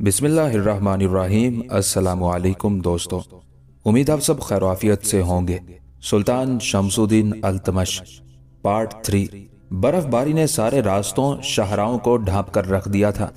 बिसमीम असलकुम दोस्तों उम्मीद आप सब खैरवाफियत से होंगे सुल्तान शमसुद्दीन अल्तमश पार्ट थ्री बर्फबारी ने सारे रास्तों शहराओं को ढांप कर रख दिया था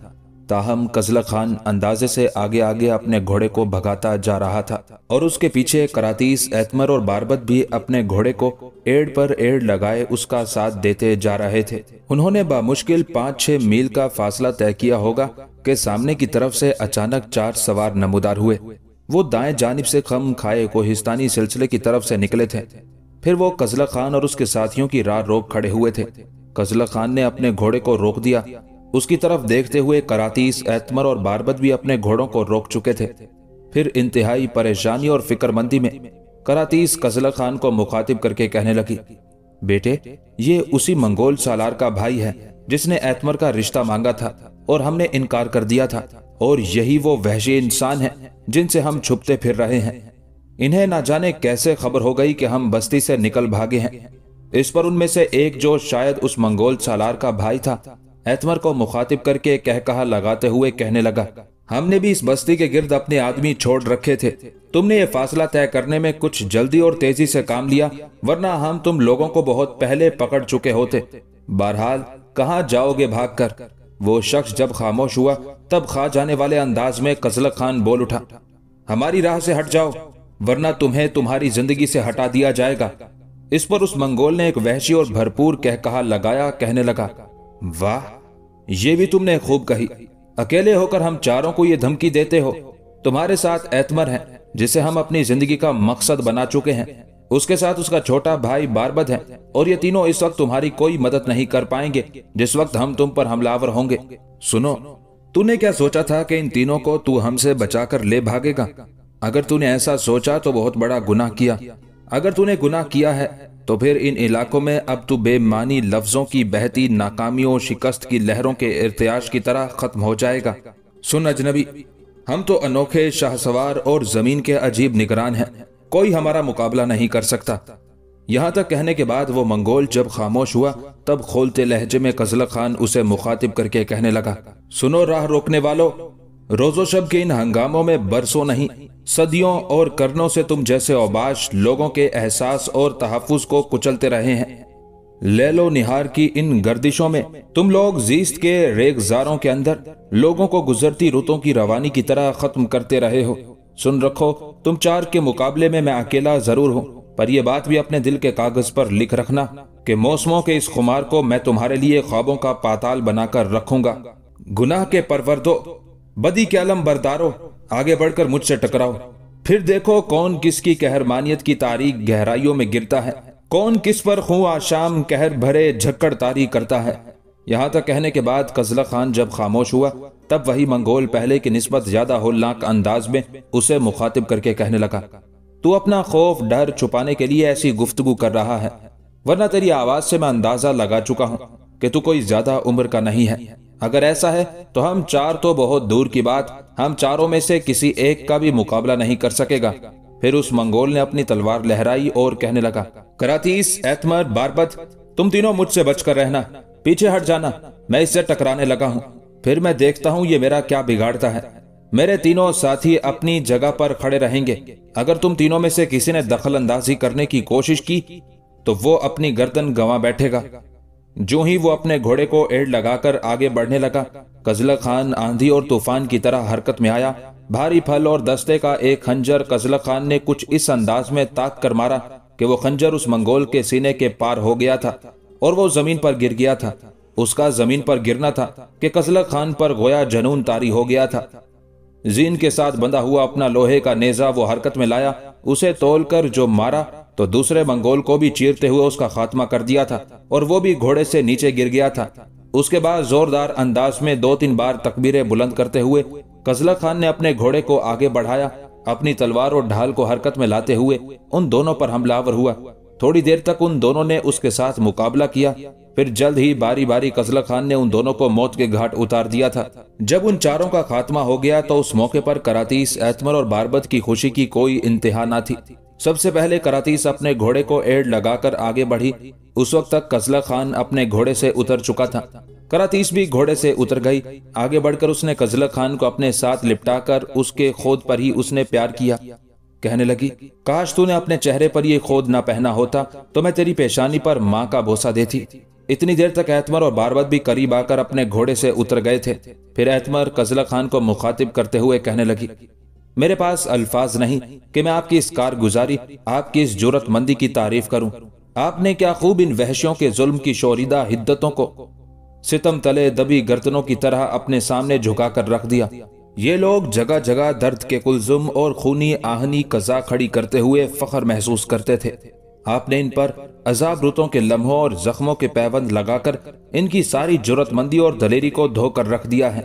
ताहम कजला खान अंदाजे से आगे आगे अपने घोड़े को भगाता जा रहा था और उसके पीछे करातीस एतमर और बारबत भी अपने घोड़े को एड पर एड लगाए उसका साथ देते जा रहे थे उन्होंने बामुश्किल पाँच छह मील का फासला तय किया होगा के सामने की तरफ से अचानक चार सवार नमोदार हुए वो दाएं जानब से खम खाए हिस्तानी सिलसिले की तरफ से निकले थे फिर वो कजला खान और उसके साथियों की राह रोक खड़े हुए थे कजला खान ने अपने घोड़े को रोक दिया उसकी तरफ देखते हुए करातीस एतमर और बारबत भी अपने घोड़ों को रोक चुके थे फिर इंतहाई परेशानी और फिक्रमंदी में करातीस कजला खान को मुखातिब करके कहने लगी बेटे ये उसी मंगोल सालार का भाई है जिसने एतमर का रिश्ता मांगा था और हमने इनकार कर दिया था और यही वो वह इंसान है जिनसे हम छुपते फिर रहे हैं इन्हें ना जाने कैसे खबर हो गई कि हम बस्ती से निकल भागे हैं इस पर उनमें से एक जो शायद उस मंगोल सालार का भाई था एतमर को मुखातिब करके कह कहा लगाते हुए कहने लगा हमने भी इस बस्ती के गिर्द अपने आदमी छोड़ रखे थे तुमने ये फासला तय करने में कुछ जल्दी और तेजी से काम लिया वरना हम तुम लोगों को बहुत पहले पकड़ चुके होते बहरहाल कहाँ जाओगे भाग कर वो शख्स जब खामोश हुआ तब खा जाने वाले अंदाज में कजलक खान बोल उठा हमारी राह से हट जाओ वरना तुम्हें तुम्हारी जिंदगी से हटा दिया जाएगा इस पर उस मंगोल ने एक वहशी और भरपूर कह कहा लगाया कहने लगा वाह ये भी तुमने खूब कही अकेले होकर हम चारों को ये धमकी देते हो तुम्हारे साथ एतमर है जिसे हम अपनी जिंदगी का मकसद बना चुके हैं उसके साथ उसका छोटा भाई बारबद है और ये तीनों इस वक्त तुम्हारी कोई मदद नहीं कर पाएंगे जिस वक्त हम तुम पर हमलावर होंगे सुनो तूने क्या सोचा था कि इन तीनों को तू हमसे बचाकर ले भागेगा अगर तूने ऐसा सोचा तो बहुत बड़ा गुनाह किया अगर तूने गुनाह किया है तो फिर इन इलाकों में अब तो बेमानी लफ्ज़ों की बहती नाकामियों शिकस्त की लहरों के इर्तयाश की तरह ख़त्म हो जाएगा सुन अजनबी हम तो अनोखे शाहसवार और ज़मीन के अजीब निगरान हैं कोई हमारा मुकाबला नहीं कर सकता यहाँ तक कहने के बाद वो मंगोल जब खामोश हुआ तब खोलते लहजे में कजल खान उसे मुखातिब करके कहने लगा सुनो राह रोकने वालों रोजो शब के इन हंगामों में बरसों नहीं सदियों और करनों से तुम जैसे औबाश लोगों के एहसास और तहफ़ को कुचलते रहे हैं लेलो निहार की इन गर्दिशों में तुम लोग जीस्त के रेगजारों के अंदर लोगों को गुजरती रुतों की रवानी की तरह खत्म करते रहे हो सुन रखो तुम चार के मुकाबले में मैं अकेला जरूर हूँ पर यह बात भी अपने दिल के कागज पर लिख रखना कि मौसमों के इस खुमार को मैं तुम्हारे लिए ख्वाबों का पाताल बनाकर रखूंगा गुनाह के परवरदो बदी के अलम बरतारो आगे बढ़कर मुझसे टकराओ फिर देखो कौन किसकी कहरमानियत की तारीख गहराइयों में गिरता है कौन किस पर खूं आशाम कहर भरे झक्कड़ तारी करता है यहाँ तक कहने के बाद कजला खान जब खामोश हुआ तब वही मंगोल पहले की नस्बत ज्यादा होलनाक अंदाज में उसे मुखातिब करके कहने लगा तू अपना खौफ डर छुपाने के लिए ऐसी गुफ्तगु कर रहा है वरना तेरी आवाज से मैं अंदाजा लगा चुका हूँ कि तू कोई ज्यादा उम्र का नहीं है अगर ऐसा है तो हम चार तो बहुत दूर की बात हम चारों में से किसी एक का भी मुकाबला नहीं कर सकेगा फिर उस मंगोल ने अपनी तलवार लहराई और कहने लगा करातीस एथमर बारपत तुम तीनों मुझसे बचकर रहना पीछे हट जाना मैं इससे टकराने लगा हूँ फिर मैं देखता हूँ ये मेरा क्या बिगाड़ता है मेरे तीनों साथी अपनी जगह पर खड़े रहेंगे अगर तुम तीनों में से किसी ने दखल अंदाजी करने की कोशिश की तो वो अपनी गर्दन गंवा बैठेगा जो ही वो अपने घोड़े को एड लगाकर आगे बढ़ने लगा कजल खान आंधी और तूफान की तरह हरकत में आया भारी फल और दस्ते का एक खंजर कजला खान ने कुछ इस अंदाज में ताक कर मारा कि वो खंजर उस मंगोल के सीने के पार हो गया था और वो जमीन पर गिर गया था उसका जमीन पर गिरना था कि कजल खान पर गोया जनून तारी हो गया था जीन के साथ बंधा हुआ अपना लोहे का नेजा वो हरकत में लाया उसे तोल जो मारा तो दूसरे मंगोल को भी चीरते हुए उसका खात्मा कर दिया था और वो भी घोड़े से नीचे गिर गया था उसके बाद जोरदार अंदाज में दो तीन बार तकबीरें बुलंद करते हुए कजला खान ने अपने घोड़े को आगे बढ़ाया अपनी तलवार और ढाल को हरकत में लाते हुए उन दोनों पर हमलावर हुआ थोड़ी देर तक उन दोनों ने उसके साथ मुकाबला किया फिर जल्द ही बारी बारी कजला खान ने उन दोनों को मौत के घाट उतार दिया था जब उन चारों का खात्मा हो गया तो उस मौके पर करातीस एतमल और बारबत की खुशी की कोई इंतहा ना थी सबसे पहले करातीस अपने घोड़े को एड लगाकर आगे बढ़ी उस वक्त तक कजला खान अपने घोड़े से उतर चुका था करातीस भी घोड़े से उतर गई आगे बढ़कर उसने कजला खान को अपने साथ लिपटाकर उसके खोद पर ही उसने प्यार किया कहने लगी काश तूने अपने चेहरे पर यह खोद ना पहना होता तो मैं तेरी पेशानी पर माँ का भोसा देती इतनी देर तक एतमर और बारबत भी करीब आकर अपने घोड़े से उतर गए थे फिर एतमर कजला खान को मुखातिब करते हुए कहने लगी मेरे पास अल्फाज नहीं कि मैं आपकी इस कारगुजारी आपकी इस जरूरतमंदी की तारीफ करूं आपने क्या खूब इन वहशियों के जुल्म की शोरीदा हिद्दतों को सितम तले दबी गर्दनों की तरह अपने सामने झुका कर रख दिया ये लोग जगह जगह दर्द के कुलजुम और खूनी आहनी कजा खड़ी करते हुए फखर महसूस करते थे आपने इन पर अजाब रुतों के लम्हों और जख्मों के पैबंद लगाकर इनकी सारी जरूरतमंदी और दलेरी को धोकर रख दिया है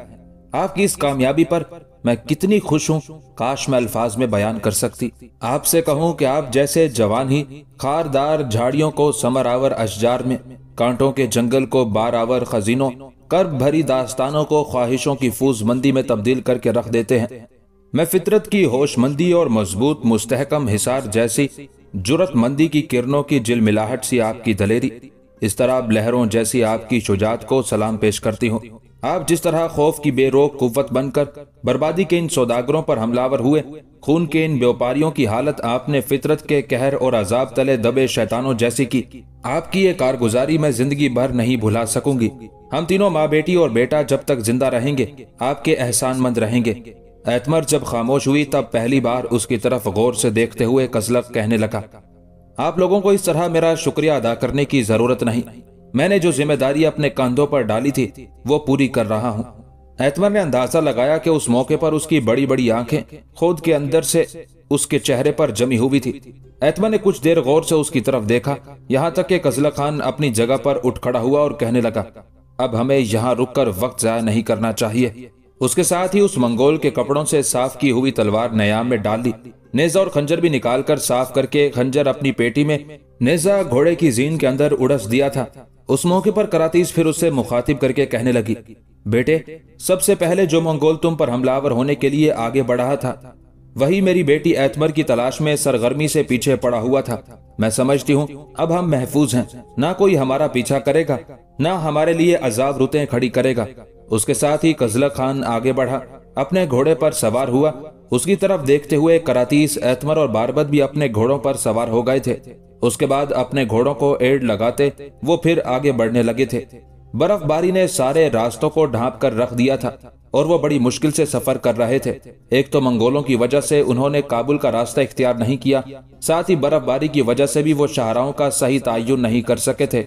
आपकी इस कामयाबी पर मैं कितनी खुश हूँ काश मैं अल्फाज में बयान कर सकती आपसे कहूँ कि आप जैसे जवान ही खारदार झाड़ियों को समरावर अशजार में कांटों के जंगल को बारावर खजीनों कर भरी दास्तानों को ख्वाहिशों की फूज मंदी में तब्दील करके रख देते हैं मैं फितरत की होशमंदी और मजबूत मुस्तहकम हिसार जैसी जरूरतमंदी की किरणों की जिलमिलाहट सी आपकी दलेरी इस तरह लहरों जैसी आपकी शुजात को सलाम पेश करती हूँ आप जिस तरह खौफ की बेरोक कुत बनकर बर्बादी के इन सौदागरों पर हमलावर हुए खून के इन व्यापारियों की हालत आपने फितरत के कहर और अजाब तले दबे शैतानों जैसी की आपकी ये कारगुजारी मैं जिंदगी भर नहीं भुला सकूंगी हम तीनों माँ बेटी और बेटा जब तक जिंदा रहेंगे आपके एहसान मंद रहेंगे एतमर जब खामोश हुई तब पहली बार उसकी तरफ गौर से देखते हुए कजलक कहने लगा आप लोगों को इस तरह मेरा शुक्रिया अदा करने की जरूरत नहीं मैंने जो जिम्मेदारी अपने कंधों पर डाली थी वो पूरी कर रहा हूँ एतमर ने अंदाजा लगाया कि उस मौके पर उसकी बड़ी बड़ी आंखें खुद के अंदर से उसके चेहरे पर जमी हुई थी एतमर ने कुछ देर गौर से उसकी तरफ देखा यहाँ तक कि कजला खान अपनी जगह पर उठ खड़ा हुआ और कहने लगा अब हमें यहाँ रुक कर वक्त जाया नहीं करना चाहिए उसके साथ ही उस मंगोल के कपड़ों से साफ की हुई तलवार नयाम में डाल दी नेजा और खंजर भी निकाल कर साफ करके खंजर अपनी पेटी में नेजा घोड़े की जीन के अंदर उड़स दिया था उस मौके पर करातीस फिर उससे मुखातिब करके कहने लगी बेटे सबसे पहले जो मंगोल तुम पर हमलावर होने के लिए आगे बढ़ा था वही मेरी बेटी ऐतमर की तलाश में सरगर्मी से पीछे पड़ा हुआ था मैं समझती हूँ अब हम महफूज हैं ना कोई हमारा पीछा करेगा ना हमारे लिए अजाब रुते खड़ी करेगा उसके साथ ही कजला खान आगे बढ़ा अपने घोड़े पर सवार हुआ उसकी तरफ देखते हुए करातीस ऐतमर और बारबत भी अपने घोड़ों पर सवार हो गए थे उसके बाद अपने घोड़ों को एड लगाते वो फिर आगे बढ़ने लगे थे बर्फबारी ने सारे रास्तों को ढांप कर रख दिया था और वो बड़ी मुश्किल से सफर कर रहे थे एक तो मंगोलों की वजह से उन्होंने काबुल का रास्ता इख्तियार नहीं किया साथ ही बर्फबारी की वजह से भी वो शाहराओं का सही तयन नहीं कर सके थे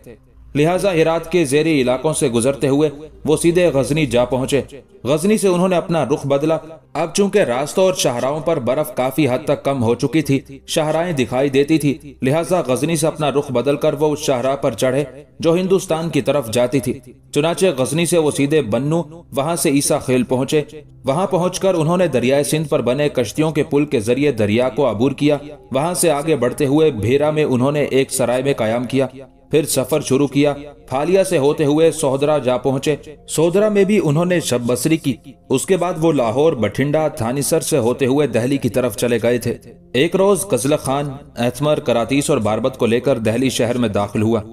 लिहाजा हिरात के जेरी इलाकों से गुजरते हुए वो सीधे गजनी जा पहुंचे गजनी से उन्होंने अपना रुख बदला अब चूंकि रास्तों और शाहराओं पर बर्फ काफी हद तक कम हो चुकी थी शाहराएं दिखाई देती थी लिहाजा गजनी से अपना रुख बदल कर वो उस शाहरा पर चढ़े जो हिंदुस्तान की तरफ जाती थी चुनाचे गजनी से वो सीधे बन्नू वहाँ से ईसा खेल पहुंचे वहाँ पहुंचकर उन्होंने दरियाए सिंध पर बने कश्तियों के पुल के जरिए दरिया को अबूर किया वहाँ से आगे बढ़ते हुए भेरा में उन्होंने एक सराय में कायम किया फिर सफर शुरू किया फालिया से होते हुए सोहदरा जा पहुंचे सोहदरा में भी उन्होंने शब बसरी की उसके बाद वो लाहौर बठिंडा थानीसर से होते हुए दहली की तरफ चले गए थे एक रोज कजला खान एथमर करातीस और बारबत को लेकर दहली शहर में दाखिल हुआ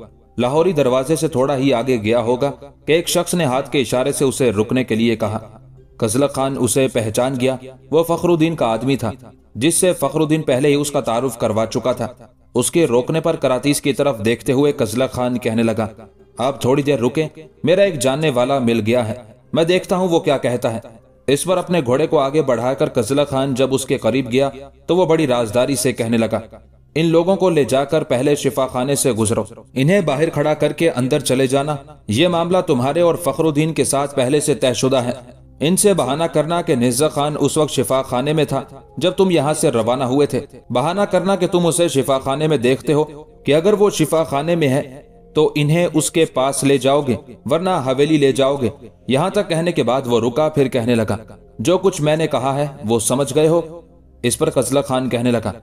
लाहौरी दरवाजे से थोड़ा ही आगे गया होगा कि एक शख्स ने हाथ के इशारे से उसे रुकने के लिए कहा कजला खान उसे पहचान गया वो फखरुद्दीन का आदमी था जिससे फखरुद्दीन पहले ही उसका तारुफ करवा चुका था उसके रोकने पर करातीस की तरफ देखते हुए कजला खान कहने लगा आप थोड़ी देर रुके मेरा एक जानने वाला मिल गया है मैं देखता हूँ वो क्या कहता है इस पर अपने घोड़े को आगे बढ़ाकर कजला खान जब उसके करीब गया तो वो बड़ी राजदारी से कहने लगा इन लोगों को ले जाकर पहले शिफा खाने से गुजरो इन्हें बाहर खड़ा करके अंदर चले जाना ये मामला तुम्हारे और फखरुद्दीन के साथ पहले से तयशुदा है इनसे बहाना करना कि निज्जा खान उस वक्त शिफा खाने में था जब तुम यहाँ से रवाना हुए थे बहाना करना कि तुम उसे शिफा खाने में देखते हो कि अगर वो शिफा खाने में है तो इन्हें उसके पास ले जाओगे वरना हवेली ले जाओगे यहाँ तक कहने के बाद वो रुका फिर कहने लगा जो कुछ मैंने कहा है वो समझ गए हो इस पर कजला खान कहने लगा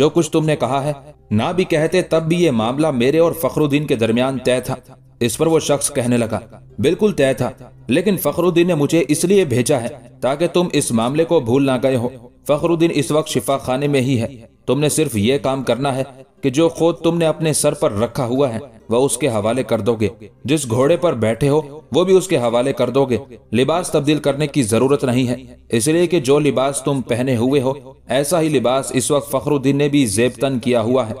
जो कुछ तुमने कहा है ना भी कहते तब भी ये मामला मेरे और फखरुद्दीन के दरमियान तय था इस पर वो शख्स कहने लगा बिल्कुल तय था लेकिन फखरुद्दीन ने मुझे इसलिए भेजा है ताकि तुम इस मामले को भूल ना गए हो फखरुद्दीन इस वक्त शिफा खाने में ही है तुमने सिर्फ ये काम करना है कि जो खोद तुमने अपने सर पर रखा हुआ है वह उसके हवाले कर दोगे जिस घोड़े पर बैठे हो वो भी उसके हवाले कर दोगे लिबास तब्दील करने की जरूरत नहीं है इसलिए कि जो लिबास तुम पहने हुए हो ऐसा ही लिबास इस वक्त फखरुद्दीन ने भी जेब तन किया हुआ है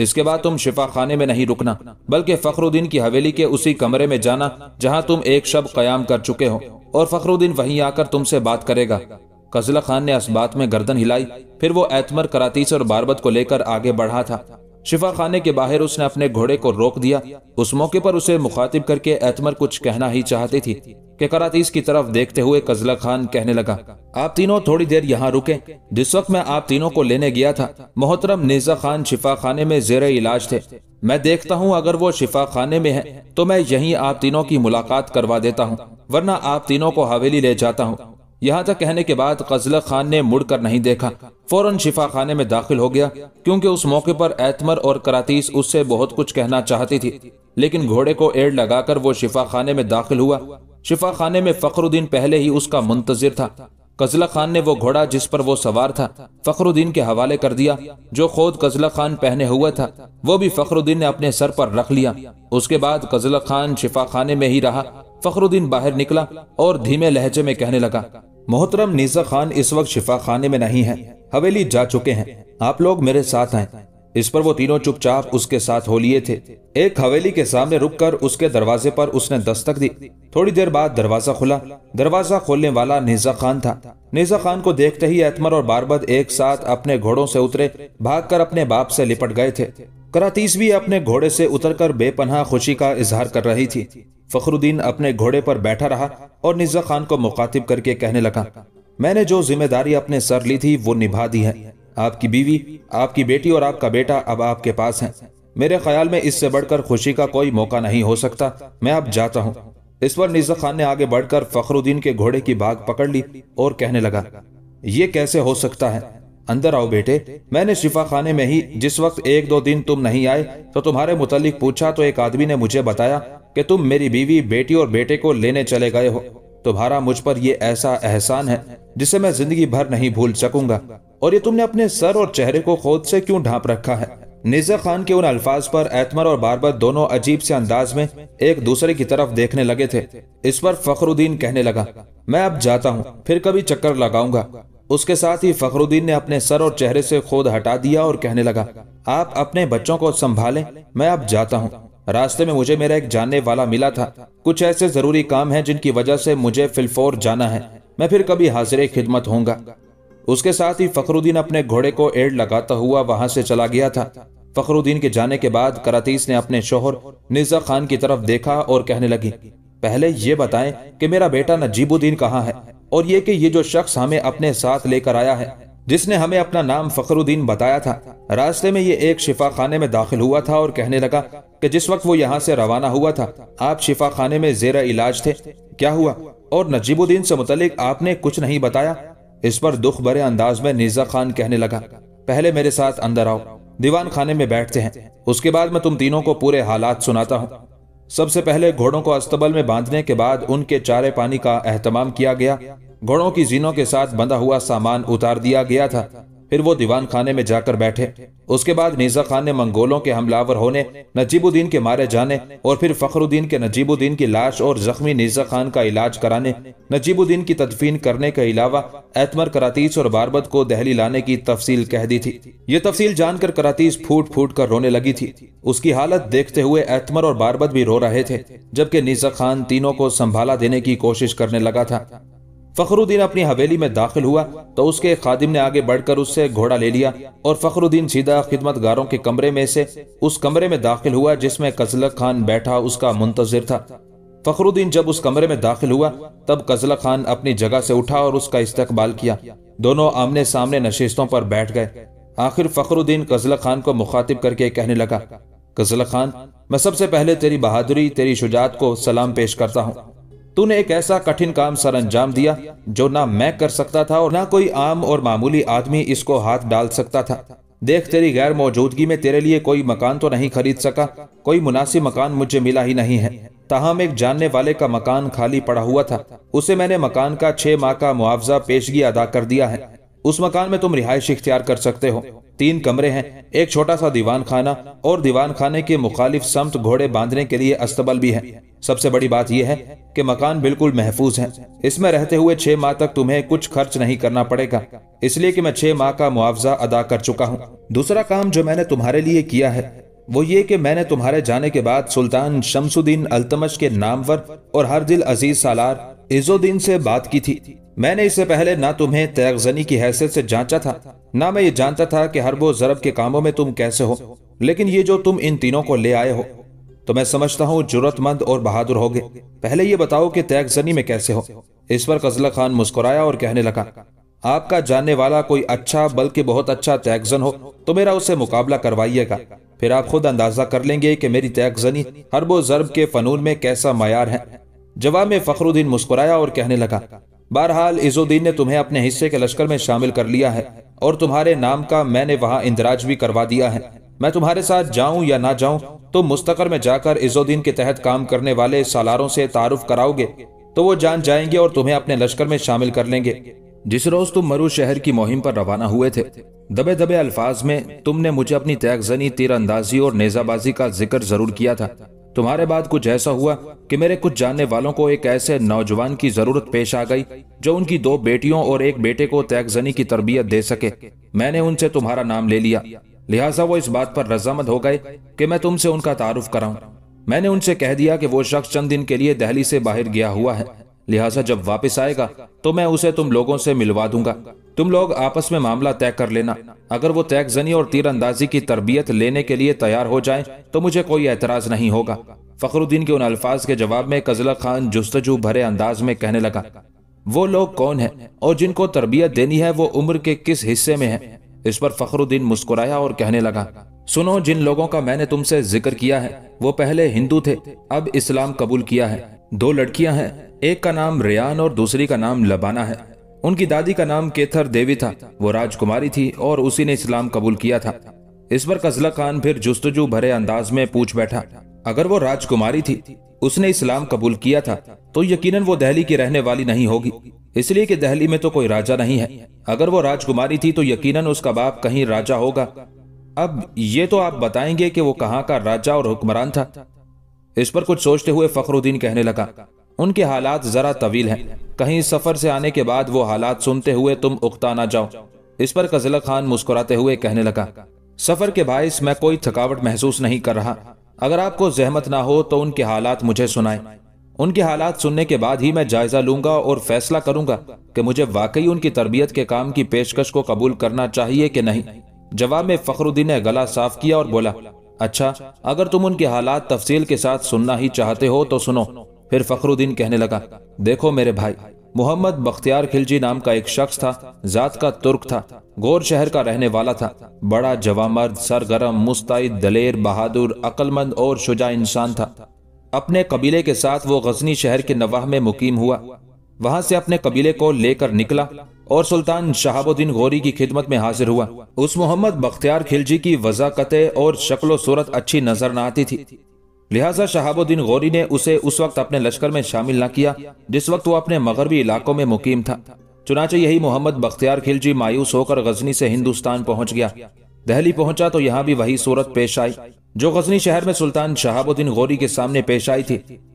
इसके बाद तुम शिफा खाने में नहीं रुकना बल्कि फखरुद्दीन की हवेली के उसी कमरे में जाना जहाँ तुम एक शब कयाम कर चुके हो और फखरुद्दीन वहीं आकर तुमसे बात करेगा कजला खान ने इस बात में गर्दन हिलाई फिर वो एतमर करातीस और बारबत को लेकर आगे बढ़ा था शिफा खाने के बाहर उसने अपने घोड़े को रोक दिया उस मौके पर उसे मुखातिब करके एतमर कुछ कहना ही चाहती थी कि करातीस की तरफ देखते हुए कजला खान कहने लगा आप तीनों थोड़ी देर यहाँ रुके जिस वक्त मैं आप तीनों को लेने गया था मोहतरम निजा खान शिफा खाने में जेर इलाज थे मैं देखता हूँ अगर वो शिफा खाने में है तो मैं यही आप तीनों की मुलाकात करवा देता हूँ वरना आप तीनों को हवेली ले जाता हूँ यहाँ तक कहने के बाद कजला खान ने मुड़कर नहीं देखा फौरन शिफा खाने में दाखिल हो गया क्योंकि उस मौके पर एतमर और करातीस उससे बहुत कुछ कहना चाहती थी लेकिन घोड़े को एड़ लगाकर वो शिफा खाने में दाखिल हुआ शिफा खाने में फखरुद्दीन पहले ही उसका मुंतजिर था कजला खान ने वो घोड़ा जिस पर वो सवार था फखरुद्दीन के हवाले कर दिया जो खुद कजला खान पहने हुआ था वो भी फखरुद्दीन ने अपने सर पर रख लिया उसके बाद कजला खान शिफा खाने में ही रहा फखरुद्दीन बाहर निकला और धीमे लहजे में कहने लगा मोहतरम निजा खान इस वक्त शिफा खाने में नहीं है हवेली जा चुके हैं आप लोग मेरे साथ आए इस पर वो तीनों चुपचाप उसके साथ हो लिए थे एक हवेली के सामने रुककर उसके दरवाजे पर उसने दस्तक दी थोड़ी देर बाद दरवाजा खुला दरवाजा खोलने वाला निजा खान था निजा खान को देखते ही एतमर और बारबद एक साथ अपने घोड़ों से उतरे भागकर अपने बाप से लिपट गए थे करातीस भी अपने घोड़े से उतरकर बेपनाह खुशी का इजहार कर रही थी फखरुद्दीन अपने घोड़े पर बैठा रहा और निज्जा खान को मुखातिब करके कहने लगा मैंने जो जिम्मेदारी अपने सर ली थी वो निभा दी है आपकी बीवी आपकी बेटी और आपका बेटा अब आपके पास है मेरे ख्याल में इससे बढ़कर खुशी का कोई मौका नहीं हो सकता मैं अब जाता हूँ इस पर निज्जा खान ने आगे बढ़कर फखरुद्दीन के घोड़े की भाग पकड़ ली और कहने लगा ये कैसे हो सकता है अंदर आओ बेटे मैंने शिफा खाने में ही जिस वक्त एक दो दिन तुम नहीं आए तो तुम्हारे मुतलिक पूछा तो एक आदमी ने मुझे बताया कि तुम मेरी बीवी बेटी और बेटे को लेने चले गए हो तुम्हारा मुझ पर यह ऐसा एहसान है जिसे मैं जिंदगी भर नहीं भूल सकूंगा और ये तुमने अपने सर और चेहरे को खोद से क्यों ढांप रखा है निजा खान के उन अल्फाज पर एतमर और बारबर दोनों अजीब से अंदाज में एक दूसरे की तरफ देखने लगे थे इस पर फखरुद्दीन कहने लगा मैं अब जाता हूँ फिर कभी चक्कर लगाऊंगा उसके साथ ही फखरुद्दीन ने अपने सर और चेहरे से खोद हटा दिया और कहने लगा आप अपने बच्चों को संभालें मैं अब जाता हूँ रास्ते में मुझे मेरा एक जानने वाला मिला था कुछ ऐसे जरूरी काम हैं जिनकी वजह से मुझे फिलफोर जाना है मैं फिर कभी हाजिर खिदमत होंगे उसके साथ ही फखरुद्दीन अपने घोड़े को एड लगाता हुआ वहां से चला गया था फखरुद्दीन के जाने के बाद करातीस ने अपने शोहर निजा खान की तरफ देखा और कहने लगी पहले ये बताएं कि मेरा बेटा नजीबुद्दीन कहाँ है और ये कि ये जो शख्स हमें अपने साथ लेकर आया है जिसने हमें अपना नाम फखरुद्दीन बताया था रास्ते में ये एक शिफा खाने में दाखिल हुआ था और कहने लगा कि जिस वक्त वो यहाँ से रवाना हुआ था आप शिफा खाने में जेर इलाज थे क्या हुआ और नजीबुद्दीन से मुतलिक आपने कुछ नहीं बताया इस पर दुख भरे अंदाज में निजा खान कहने लगा पहले मेरे साथ अंदर आओ दीवान खाने में बैठते हैं उसके बाद मैं तुम तीनों को पूरे हालात सुनाता हूँ सबसे पहले घोड़ों को अस्तबल में बांधने के बाद उनके चारे पानी का अहतमाम किया गया घोड़ों की जीनों के साथ बंधा हुआ सामान उतार दिया गया था फिर वो दीवान खाने में जाकर बैठे उसके बाद निजा खान ने मंगोलों के हमलावर होने नजीबुद्दीन के मारे जाने और फिर फखरुद्दीन के नजीबुद्दीन की लाश और जख्मी निजा खान का इलाज कराने नजीबुद्दीन की तदफीन करने के अलावा एतमर करातीस और बारबत को दहली लाने की तफसील कह दी थी ये तफसील जानकर करातीस फूट फूट कर रोने लगी थी उसकी हालत देखते हुए एतमर और बारबत भी रो रहे थे जबकि निजा खान तीनों को संभाला देने की कोशिश करने लगा था फखरुद्दीन अपनी हवेली में दाखिल हुआ तो उसके खादिम ने आगे बढ़कर उससे घोड़ा ले लिया और फखरुद्दीन सीधा गारों के कमरे में से उस कमरे में दाखिल हुआ जिसमें कजलक खान बैठा उसका मुंतजर था फखरुद्दीन जब उस कमरे में दाखिल हुआ तब कजलक खान अपनी जगह से उठा और उसका इस्तकबाल किया दोनों आमने सामने नशिस्तों पर बैठ गए आखिर फखरुद्दीन कजलक खान को मुखातिब करके कहने लगा कजलक खान मैं सबसे पहले तेरी बहादुरी तेरी शुजात को सलाम पेश करता हूँ तूने एक ऐसा कठिन काम सर अंजाम दिया जो ना मैं कर सकता था और ना कोई आम और मामूली आदमी इसको हाथ डाल सकता था देख तेरी गैर मौजूदगी में तेरे लिए कोई मकान तो नहीं खरीद सका कोई मुनासिब मकान मुझे मिला ही नहीं है ताहम एक जानने वाले का मकान खाली पड़ा हुआ था उसे मैंने मकान का छह माह का मुआवजा पेशगी अदा कर दिया है उस मकान में तुम रिहायश इख्तियार कर सकते हो तीन कमरे हैं एक छोटा सा दीवान खाना और दीवान खाने के मुखालिफ समत घोड़े बांधने के लिए अस्तबल भी है सबसे बड़ी बात यह है कि मकान बिल्कुल महफूज है इसमें रहते हुए छह माह तक तुम्हें कुछ खर्च नहीं करना पड़ेगा इसलिए कि मैं छह माह का मुआवजा अदा कर चुका हूँ दूसरा काम जो मैंने तुम्हारे लिए किया है वो ये कि मैंने तुम्हारे जाने के बाद सुल्तान शमसुद्दीन अल्तमश के नामवर और हर दिल अजीज सालार इजोद्दीन से बात की थी मैंने इससे पहले ना तुम्हें तैगज़नी की हैसियत से जांचा था ना मैं ये जानता था कि हर वो जरब के कामों में तुम कैसे हो लेकिन ये जो तुम इन तीनों को ले आए हो तो मैं समझता हूँ जरूरतमंद और बहादुर गए पहले ये बताओ कि तैगजनी में कैसे हो इस पर कजला खान मुस्कुराया और कहने लगा आपका जानने वाला कोई अच्छा बल्कि बहुत अच्छा तैगजन हो तो मेरा उससे मुकाबला करवाइएगा फिर आप खुद अंदाजा कर लेंगे कि मेरी तैगजनी हरबो जरब के फनून में कैसा मैार है जवाब में फखरुद्दीन मुस्कुराया और कहने लगा बहरहाल इजोद्दीन ने तुम्हें अपने हिस्से के लश्कर में शामिल कर लिया है और तुम्हारे नाम का मैंने वहाँ इंदराज भी करवा दिया है मैं तुम्हारे साथ जाऊं या ना जाऊं तुम मुस्तकर में जाकर इजोद्दीन के तहत काम करने वाले सालारों से तारुफ कराओगे तो वो जान जाएंगे और तुम्हें अपने लश्कर में शामिल कर लेंगे जिस रोज तुम मरु शहर की मुहिम पर रवाना हुए थे दबे दबे अल्फाज में तुमने मुझे अपनी तैगजनी तीरंदाजी और नेजाबाजी का जिक्र जरूर किया था तुम्हारे बाद कुछ ऐसा हुआ कि मेरे कुछ जानने वालों को एक ऐसे नौजवान की जरूरत पेश आ गई जो उनकी दो बेटियों और एक बेटे को तैगजनी की तरबियत दे सके मैंने उनसे तुम्हारा नाम ले लिया लिहाजा वो इस बात पर रजामंद हो गए कि मैं तुमसे उनका तारुफ कराऊं मैंने उनसे कह दिया कि वो शख्स चंद दिन के लिए दहली से बाहर गया हुआ है लिहाजा जब वापस आएगा तो मैं उसे तुम लोगों से मिलवा दूंगा तुम लोग आपस में मामला तय कर लेना अगर वो जनी और तीरंदाजी की तरबियत लेने के लिए तैयार हो जाए तो मुझे कोई एतराज नहीं होगा फखरुद्दीन के उन अल्फाज के जवाब में कजला खान जुस्तजू भरे अंदाज में कहने लगा वो लोग कौन है और जिनको तरबियत देनी है वो उम्र के किस हिस्से में है इस पर फखरुद्दीन मुस्कुराया और कहने लगा सुनो जिन लोगों का मैंने तुमसे जिक्र किया है वो पहले हिंदू थे अब इस्लाम कबूल किया है दो लड़कियां हैं एक का नाम रियान और दूसरी का नाम लबाना है उनकी दादी का नाम केथर देवी था वो राजकुमारी थी और उसी ने इस्लाम कबूल किया था इस पर कजला खान फिर जुस्तजू भरे अंदाज में पूछ बैठा अगर वो राजकुमारी थी उसने इस्लाम कबूल किया था तो यकीनन वो दहली की रहने वाली नहीं होगी इसलिए कि दहली में तो कोई राजा नहीं है अगर वो राजकुमारी थी तो यकीनन उसका बाप कहीं राजा होगा अब ये तो आप बताएंगे कि वो कहाँ का राजा और हुक्मरान था इस पर कुछ सोचते हुए फखरुद्दीन कहने लगा उनके हालात जरा तवील हैं कहीं सफर से आने के बाद वो हालात सुनते हुए तुम उगता ना जाओ इस पर कजल खान मुस्कुराते हुए कहने लगा सफर के बायस मैं कोई थकावट महसूस नहीं कर रहा अगर आपको जहमत ना हो तो उनके हालात मुझे सुनाएं। उनके हालात सुनने के बाद ही मैं जायजा लूंगा और फैसला करूंगा कि मुझे वाकई उनकी तरबियत के काम की पेशकश को कबूल करना चाहिए कि नहीं जवाब में फखरुद्दीन ने गला साफ किया और बोला अच्छा अगर तुम उनके हालात तफसील के साथ सुनना ही चाहते हो तो सुनो फिर फखरुद्दीन कहने लगा देखो मेरे भाई मोहम्मद बख्तियार खिलजी नाम का एक शख्स था जात का तुर्क था गौर शहर का रहने वाला था बड़ा जवा मर्द सरगरम मुस्तैद दलेर बहादुर अक्लमंद और शुजा इंसान था अपने कबीले के साथ वो गजनी शहर के नवाह में मुकीम हुआ वहां से अपने कबीले को लेकर निकला और सुल्तान शहाबुद्दीन गौरी की खिदमत में हाजिर हुआ उस मोहम्मद बख्तियार खिलजी की वजाकतें और शक्लो सूरत अच्छी नजर न आती थी लिहाजा शहाबुद्दीन गौरी ने उसे उस वक्त अपने लश्कर में शामिल न किया जिस वक्त वो अपने मगरबी इलाकों में मुकीम था चुनाचे यही मोहम्मद बख्तियार खिलजी मायूस होकर गजनी से हिंदुस्तान पहुंच गया दहली पहुंचा तो यहाँ भी वही सूरत पेश आई जो गजनी शहर में सुल्तान शहाबुद्दीन गौरी के सामने पेश आई थी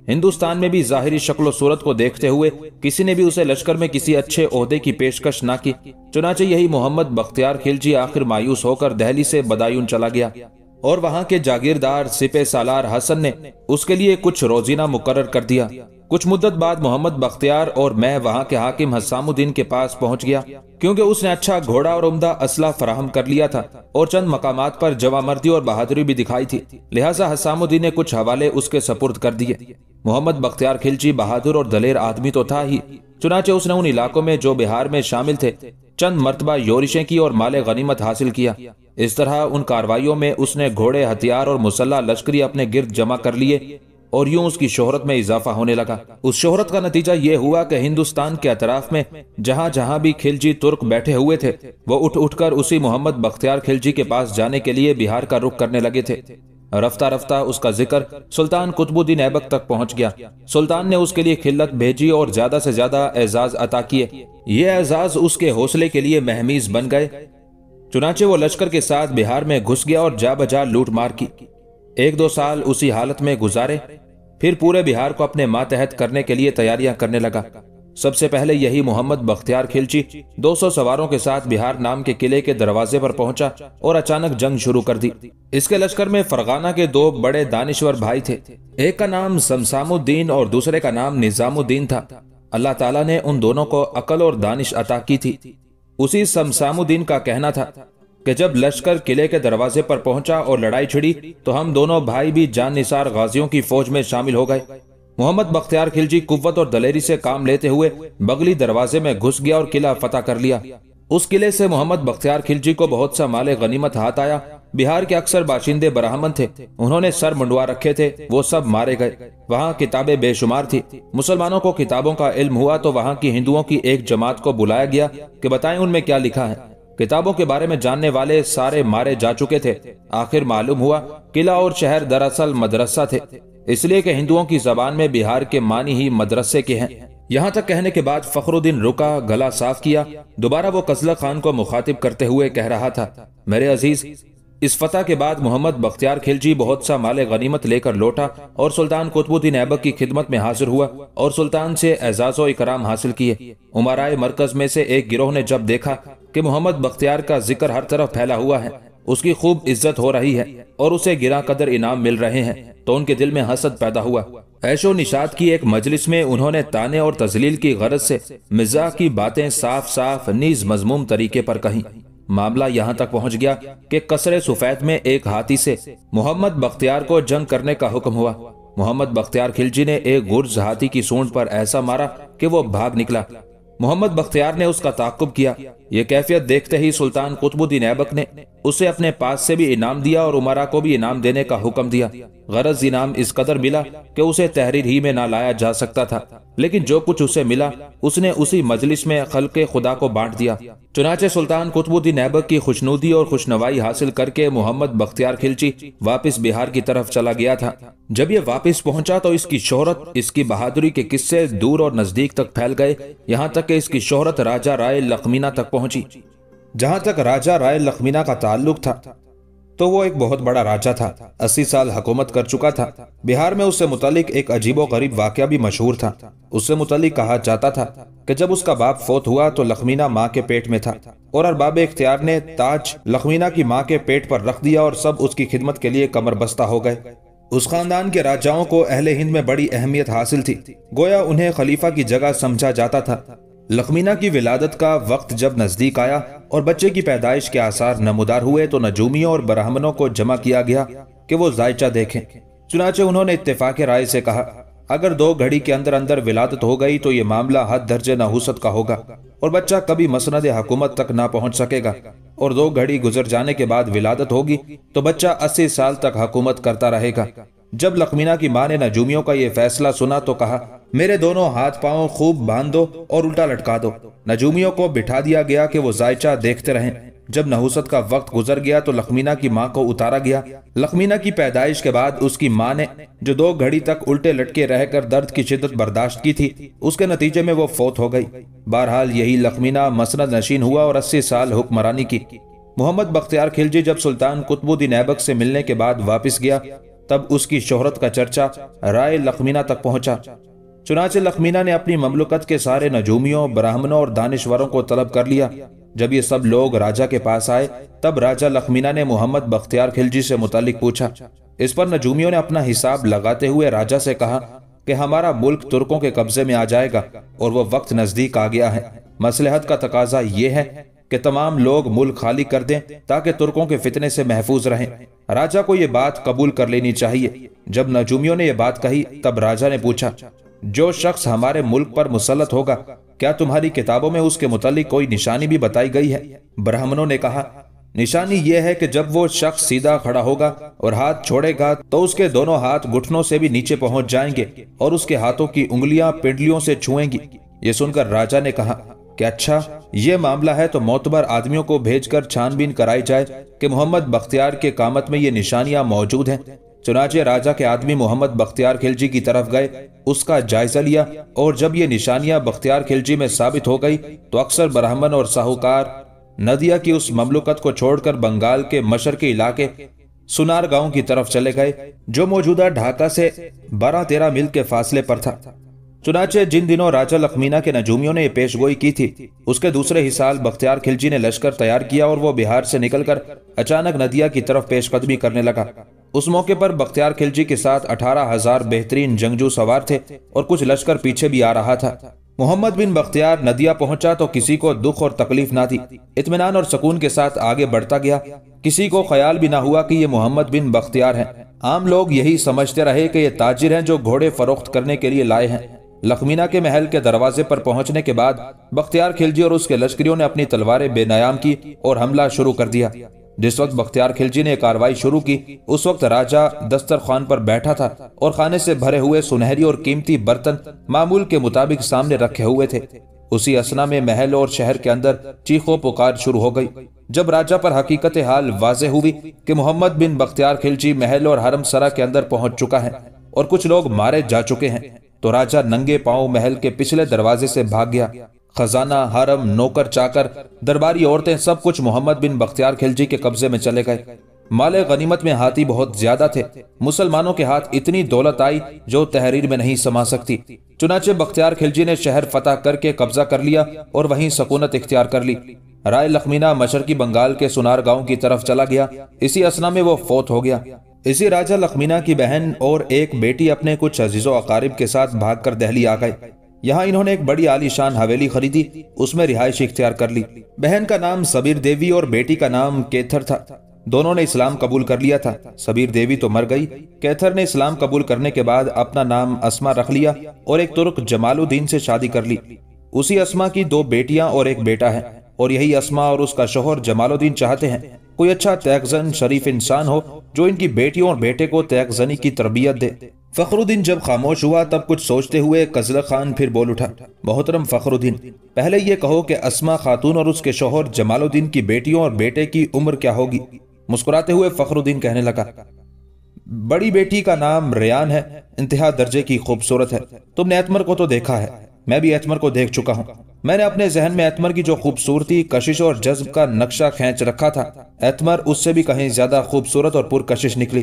हिंदुस्तान में भी जाहिरी शक्लो सूरत को देखते हुए किसी ने भी उसे लश्कर में किसी अच्छे अहदे की पेशकश न की चुनाचे यही मोहम्मद बख्तियार खिलजी आखिर मायूस होकर दहली से बदायून चला गया और वहाँ के जागीरदार सिपे सालार हसन ने उसके लिए कुछ रोजीना मुकर कर दिया कुछ मुद्दत बाद मोहम्मद बख्तियार और मैं वहाँ के हाकिम हसामुद्दीन के पास पहुँच गया क्योंकि उसने अच्छा घोड़ा और उम्दा असला फराहम कर लिया था और चंद मकाम पर जवामर्दी और बहादुरी भी दिखाई थी लिहाजा हसामुद्दीन ने कुछ हवाले उसके सपुर्द कर दिए मोहम्मद बख्तियार खिलची बहादुर और दलेर आदमी तो था ही चुनाचे उसने उन इलाकों में जो बिहार में शामिल थे चंद मरतबा योरिशें की और माले गनीमत हासिल किया इस तरह उन कार्रवाइयों में उसने घोड़े हथियार और मुसल्ला लश्करी अपने गिरद जमा कर लिए और यूं उसकी शोहरत में इजाफा होने लगा उस शोहरत का नतीजा ये हुआ कि हिंदुस्तान के अतराफ में जहां जहां भी खिलजी तुर्क बैठे हुए थे वो उठ उठकर उसी मोहम्मद बख्तियार खिलजी के पास जाने के लिए बिहार का रुख करने लगे थे रफ्ता रफ्ता उसका जिक्र सुल्तान कुतुबुद्दीन ऐबक तक पहुंच गया सुल्तान ने उसके लिए खिल्लत भेजी और ज्यादा से ज्यादा एजाज अता किए ये एजाज उसके हौसले के लिए महमीज बन गए चुनाचे वो लश्कर के साथ बिहार में घुस गया और जा बजा मार की एक दो साल उसी हालत में गुजारे फिर पूरे बिहार को अपने मातहत करने के लिए तैयारियां करने लगा सबसे पहले यही मोहम्मद बख्तियार खिलची 200 सवारों के साथ बिहार नाम के किले के दरवाजे पर पहुंचा और अचानक जंग शुरू कर दी इसके लश्कर में फरगाना के दो बड़े दानिश्वर भाई थे एक का नाम शमसामुद्दीन और दूसरे का नाम निजामुद्दीन था अल्लाह ताला ने उन दोनों को अकल और दानिश अता की थी उसी समसामुद्दीन का कहना था कि जब लश्कर किले के दरवाजे पर पहुंचा और लड़ाई छिड़ी तो हम दोनों भाई भी जान निसार गाजियों की फौज में शामिल हो गए मोहम्मद बख्तियार खिलजी कुत और दलेरी से काम लेते हुए बगली दरवाजे में घुस गया और किला फतेह कर लिया उस किले से मोहम्मद बख्तियार खिलजी को बहुत सा माले गनीमत हाथ आया बिहार के अक्सर बाशिंदे ब्राह्मण थे उन्होंने सर मंडवा रखे थे वो सब मारे गए वहाँ किताबें बेशुमार थी मुसलमानों को किताबों का इल्म हुआ तो वहाँ की हिंदुओं की एक जमात को बुलाया गया कि बताएं उनमें क्या लिखा है किताबों के बारे में जानने वाले सारे मारे जा चुके थे आखिर मालूम हुआ किला और शहर दरअसल मदरसा थे इसलिए कि हिंदुओं की जबान में बिहार के मानी ही मदरसे के हैं यहाँ तक कहने के बाद फखरुद्दीन रुका गला साफ किया दोबारा वो कजला खान को मुखातिब करते हुए कह रहा था मेरे अजीज इस फतह के बाद मोहम्मद बख्तियार खिलजी बहुत सा माले गनीमत लेकर लौटा और सुल्तान कुतबुद्दीन ऐबक की खिदमत में हाजिर हुआ और सुल्तान से एजाज इकराम हासिल किए उमाराए मरकज में से एक गिरोह ने जब देखा कि मोहम्मद बख्तियार का जिक्र हर तरफ फैला हुआ है उसकी खूब इज्जत हो रही है और उसे गिरा कदर इनाम मिल रहे हैं तो उनके दिल में हसद पैदा हुआ ऐशो निषाद की एक मजलिस में उन्होंने ताने और तजलील की गरज से मिजा की बातें साफ साफ नीज मजमूम तरीके पर कही मामला यहाँ तक पहुँच गया कि कसरे सफेद में एक हाथी से मोहम्मद बख्तियार को जंग करने का हुक्म हुआ मोहम्मद बख्तियार खिलजी ने एक गुर्ज हाथी की सूंड पर ऐसा मारा कि वो भाग निकला मोहम्मद बख्तियार ने उसका ताकुब किया ये कैफियत देखते ही सुल्तान कुतुबुद्दीन ऐबक ने उसे अपने पास से भी इनाम दिया और उमरा को भी इनाम देने का हुक्म दिया गरज इनाम इस कदर मिला कि उसे तहरीर ही में ना लाया जा सकता था लेकिन जो कुछ उसे मिला उसने उसी मजलिस में खल के खुदा को बांट दिया चुनाचे सुल्तान कुतुबुद्दीन ऐबक की खुशनुदी और खुशनवाई हासिल करके मोहम्मद बख्तियार खिलची वापस बिहार की तरफ चला गया था जब ये वापस पहुंचा तो इसकी शोहरत इसकी बहादुरी के किस्से दूर और नजदीक तक फैल गए यहाँ तक कि इसकी शोहरत राजा राय लखमीना तक पहुंची जहाँ तक राजा राय लखमीना का ताल्लुक था तो वो एक बहुत बड़ा राजा था अस्सी साल हकूमत कर चुका था बिहार में उससे मुतालिक एक अजीबो गरीब वाक्य भी मशहूर था उससे मुतालिक कहा जाता था कि जब उसका बाप फोत हुआ तो लखमीना माँ के पेट में था और अरबाब इख्तियार ने ताज लखमीना की माँ के पेट पर रख दिया और सब उसकी खिदमत के लिए कमर बस्ता हो गए उस खानदान के राजाओं को अहले हिंद में बड़ी अहमियत हासिल थी गोया उन्हें खलीफा की जगह समझा जाता था लखमीना की विलादत का वक्त जब नजदीक आया और बच्चे की पैदाइश के आसार नमोदार हुए तो नजूमियों और ब्राह्मणों को जमा किया गया कि वो जायचा देखें चुनाचे उन्होंने इत्तेफाक राय से कहा अगर दो घड़ी के अंदर अंदर विलादत तो हो गई तो ये मामला हद दर्जे नहुसत का होगा और बच्चा कभी मसनद हकूमत तक ना पहुंच सकेगा और दो घड़ी गुजर जाने के बाद विलादत होगी तो बच्चा अस्सी साल तक हकूमत करता रहेगा जब लकमीना की मां ने नजूमियों का यह फैसला सुना तो कहा मेरे दोनों हाथ पाओ खूब बांध दो और उल्टा लटका दो नजूमियों को बिठा दिया गया कि वो जायचा देखते रहें जब नहुसत का वक्त गुजर गया तो लखमीना की मां को उतारा गया लखमीना की पैदाइश के बाद उसकी मां ने जो दो घड़ी तक उल्टे लटके रहकर दर्द की शिदत बर्दाश्त की थी उसके नतीजे में वो फौत हो गई बहरहाल यही लखमीना मसनद नशीन हुआ और अस्सी साल हुक्मरानी की मोहम्मद बख्तियार खिलजी जब सुल्तान कुतबुद्दीन ऐबक से मिलने के बाद वापस गया तब उसकी शोहरत का चर्चा राय लखमीना तक पहुंचा चुनाचे लखमीना ने अपनी ममलुकत के सारे नजूमियों ब्राह्मणों और दानश्वरों को तलब कर लिया जब ये सब लोग राजा के पास आए तब राजा लखमीना ने मोहम्मद बख्तियार खिलजी से मुतालिक पूछा इस पर नजूमियों ने अपना हिसाब लगाते हुए राजा से कहा कि हमारा मुल्क तुर्कों के कब्जे में आ जाएगा और वो वक्त नजदीक आ गया है मसलहत का तकाजा ये है कि तमाम लोग मुल्क खाली कर दें ताकि तुर्कों के फितने से महफूज रहें राजा को ये बात कबूल कर लेनी चाहिए जब नजूमियों ने यह बात कही तब राजा ने पूछा जो शख्स हमारे मुल्क पर मुसलत होगा क्या तुम्हारी किताबों में उसके मुतालिक कोई निशानी भी बताई गई है ब्राह्मणों ने कहा निशानी यह है कि जब वो शख्स सीधा खड़ा होगा और हाथ छोड़ेगा तो उसके दोनों हाथ घुटनों से भी नीचे पहुंच जाएंगे और उसके हाथों की उंगलियां पिंडलियों से छुएंगी ये सुनकर राजा ने कहा कि अच्छा ये मामला है तो मोतबर आदमियों को भेजकर छानबीन कराई जाए कि मोहम्मद बख्तियार के कामत में ये निशानियां मौजूद हैं चुनाचे राजा के आदमी मोहम्मद बख्तियार खिलजी की तरफ गए उसका जायजा लिया और जब ये निशानियां बख्तियार खिलजी में साबित हो गई तो अक्सर ब्राह्मण और साहूकार नदिया की उस ममलुकत को छोड़कर बंगाल के मशर के इलाके सुनार गांव की तरफ चले गए जो मौजूदा ढाका से बारह तेरह मील के फासले पर था चुनाचे जिन दिनों राजा लखमीना के नजूमियों ने पेशगोई की थी उसके दूसरे ही साल बख्तियार खिलजी ने लश्कर तैयार किया और वो बिहार से निकलकर अचानक नदिया की तरफ पेशकदमी करने लगा उस मौके पर बख्तियार खिलजी के साथ अठारह हजार बेहतरीन जंगजू सवार थे और कुछ लश्कर पीछे भी आ रहा था मोहम्मद बिन बख्तियार नदिया पहुंचा तो किसी को दुख और तकलीफ ना थी इतमान और सुकून के साथ आगे बढ़ता गया किसी को ख्याल भी ना हुआ कि ये मोहम्मद बिन बख्तियार हैं आम लोग यही समझते रहे कि ये ताजिर हैं जो घोड़े फरोख्त करने के लिए लाए हैं लखमीना के महल के दरवाजे पर पहुंचने के बाद बख्तियार खिलजी और उसके लश्करियों ने अपनी तलवारें बेनायाम की और हमला शुरू कर दिया जिस वक्त बख्तियार खिलजी ने कार्रवाई शुरू की उस वक्त राजा दस्तर खान पर बैठा था और खाने से भरे हुए सुनहरी और कीमती बर्तन मामूल के मुताबिक सामने रखे हुए थे उसी असना में महल और शहर के अंदर चीखों पुकार शुरू हो गई जब राजा पर हकीकत हाल वाजे हुई कि मोहम्मद बिन बख्तियार खिलजी महल और हरमसरा के अंदर पहुंच चुका है और कुछ लोग मारे जा चुके हैं तो राजा नंगे पांव महल के पिछले दरवाजे से भाग गया खजाना हरम नौकर चाकर दरबारी औरतें सब कुछ मोहम्मद बिन बख्तियार खिलजी के कब्जे में चले गए माले गनीमत में हाथी बहुत ज्यादा थे मुसलमानों के हाथ इतनी दौलत आई जो तहरीर में नहीं समा सकती चुनाचे बख्तियार खिलजी ने शहर फतेह करके कब्जा कर लिया और वहीं सकूनत इख्तियार कर ली राय लखमीना मशरकी बंगाल के सुनार गांव की तरफ चला गया इसी असना में वो फोत हो गया इसी राजा लखमीना की बहन और एक बेटी अपने कुछ अजीजों अकारीब के साथ भागकर दहली आ गए यहाँ इन्होंने एक बड़ी आलीशान हवेली खरीदी उसमें रिहायश इख्तियार कर ली बहन का नाम सबीर देवी और बेटी का नाम केथर था दोनों ने इस्लाम कबूल कर लिया था सबीर देवी तो मर गई कैथर ने इस्लाम कबूल करने के बाद अपना नाम असमा रख लिया और एक तुर्क जमालुद्दीन से शादी कर ली उसी असमा की दो बेटियां और एक बेटा है और यही असमा और उसका शोहर जमालुद्दीन चाहते हैं कोई अच्छा तैगजन शरीफ इंसान हो जो इनकी बेटियों और बेटे को तैगजनी की तरबियत दे फखरुद्दीन जब खामोश हुआ तब कुछ सोचते हुए कजला खान फिर बोल उठा मोहतरम फखरुद्दीन पहले ये कहो कि असमा खातून और उसके शोहर जमालुद्दीन की बेटियों और बेटे की उम्र क्या होगी मुस्कुराते हुए फखरुद्दीन कहने लगा बड़ी बेटी का नाम रियान है इंतहा दर्जे की खूबसूरत है तुमने अतमर को तो देखा है मैं भी एतमर को देख चुका हूँ मैंने अपने जहन में एतमर की जो खूबसूरती कशिश और जज्ब का नक्शा खेच रखा था एतमर उससे भी कहीं ज्यादा खूबसूरत और पुरकशिश निकली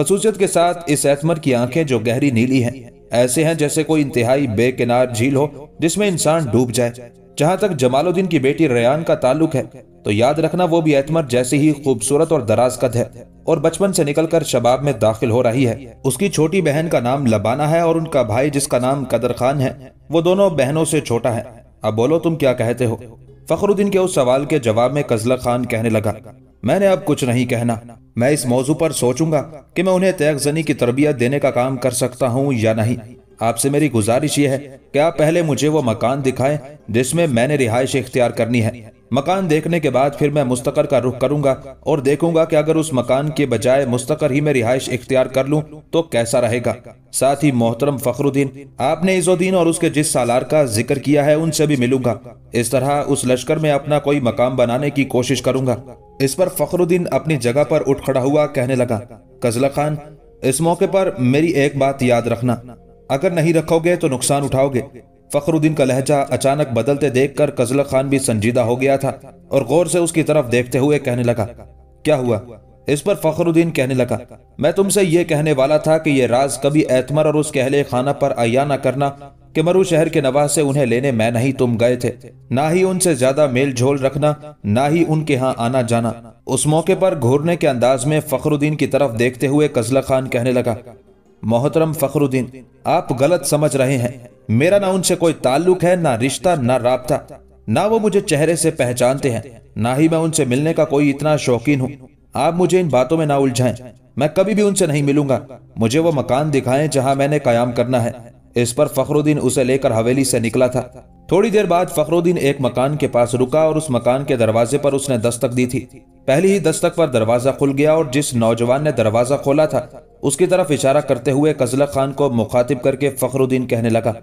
खसूसियत के साथ इस एतमर की आंखें जो गहरी नीली हैं ऐसे हैं जैसे कोई इंतहाई बेकिनार झील हो जिसमें इंसान डूब जाए जहां तक जमालुद्दीन की बेटी रयान का ताल्लुक है तो याद रखना वो भी एतमर जैसे ही खूबसूरत और दराज कद है और बचपन से निकलकर शबाब में दाखिल हो रही है उसकी छोटी बहन का नाम लबाना है और उनका भाई जिसका नाम कदर खान है वो दोनों बहनों से छोटा है अब बोलो तुम क्या कहते हो फखरुद्दीन के उस सवाल के जवाब में कजला खान कहने लगा मैंने अब कुछ नहीं कहना मैं इस मौजू पर सोचूंगा कि मैं उन्हें तैगजनी की तरबियत देने का काम कर सकता हूँ या नहीं आपसे मेरी गुजारिश ये है कि आप पहले मुझे वो मकान दिखाएं जिसमें मैंने रिहायश इख्तियार करनी है मकान देखने के बाद फिर मैं मुस्तकर का रुख करूंगा और देखूंगा कि अगर उस मकान के बजाय मुस्तकर ही मैं रिहायश इख्तियार कर लूं तो कैसा रहेगा साथ ही मोहतरम फखरुद्दीन आपने इजोद्दीन और उसके जिस सालार का जिक्र किया है उनसे भी मिलूंगा इस तरह उस लश्कर में अपना कोई मकान बनाने की कोशिश करूंगा इस पर फखरुद्दीन अपनी जगह पर उठ खड़ा हुआ कहने लगा कजला खान इस मौके पर मेरी एक बात याद रखना अगर नहीं रखोगे तो नुकसान उठाओगे फखरुद्दीन का लहजा अचानक बदलते देखकर कजला खान भी संजीदा हो गया था और गौर से उसकी तरफ देखते हुए कहने लगा क्या हुआ इस पर फखरुद्दीन कहने लगा मैं तुमसे ये कहने वाला था कि यह राज कभी एतमर और उसके अहले खाना पर आया ना करना कि मरु शहर के नवाज से उन्हें लेने मैं नहीं तुम गए थे ना ही उनसे ज्यादा मेल झोल रखना ना ही उनके यहाँ आना जाना उस मौके पर घूरने के अंदाज में फखरुद्दीन की तरफ देखते हुए कजला खान कहने लगा मोहतरम फखरुद्दीन आप गलत समझ रहे हैं मेरा ना उनसे कोई ताल्लुक है ना रिश्ता ना रबता ना वो मुझे चेहरे से पहचानते हैं ना ही मैं उनसे मिलने का कोई इतना शौकीन हूँ आप मुझे इन बातों में ना उलझाएं मैं कभी भी उनसे नहीं मिलूंगा मुझे वो मकान दिखाएं जहां मैंने कायम करना है इस पर फखरुद्दीन उसे लेकर हवेली से निकला था थोड़ी देर बाद फखरुद्दीन एक मकान के पास रुका और उस मकान के दरवाजे पर उसने दस्तक दी थी पहली ही दस्तक पर दरवाजा खुल गया और जिस नौजवान ने दरवाजा खोला था उसकी तरफ इशारा करते हुए कजला खान को मुखातिब करके फखरुद्दीन कहने लगा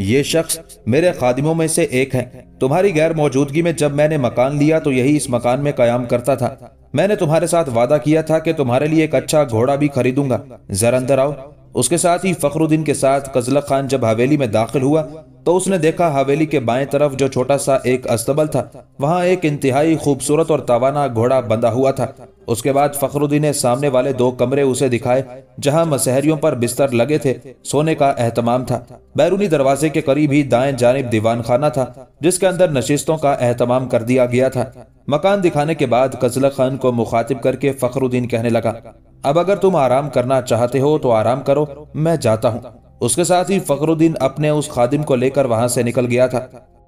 ये शख्स मेरे खादिमों में से एक है तुम्हारी गैर मौजूदगी में जब मैंने मकान लिया तो यही इस मकान में कयाम करता था मैंने तुम्हारे साथ वादा किया था कि तुम्हारे लिए एक अच्छा घोड़ा भी खरीदूंगा जरा अंदर आओ उसके साथ ही फखरुद्दीन के साथ कजला खान जब हवेली में दाखिल हुआ तो उसने देखा हवेली के बाएं तरफ जो छोटा सा एक अस्तबल था वहां एक इंतहाई खूबसूरत और तवाना घोड़ा बंधा हुआ था उसके बाद फखरुद्दीन ने सामने वाले दो कमरे उसे दिखाए जहां मसहरियों पर बिस्तर लगे थे सोने का अहतमाम था बैरूनी दरवाजे के करीब ही दाएं जानब दीवान खाना था जिसके अंदर नशिस्तों का अहतमाम कर दिया गया था मकान दिखाने के बाद कजला खान को मुखातिब करके फखरुद्दीन कहने लगा अब अगर तुम आराम करना चाहते हो तो आराम करो मैं जाता हूँ उसके साथ ही फखरुद्दीन अपने उस खादिम को लेकर वहां से निकल गया था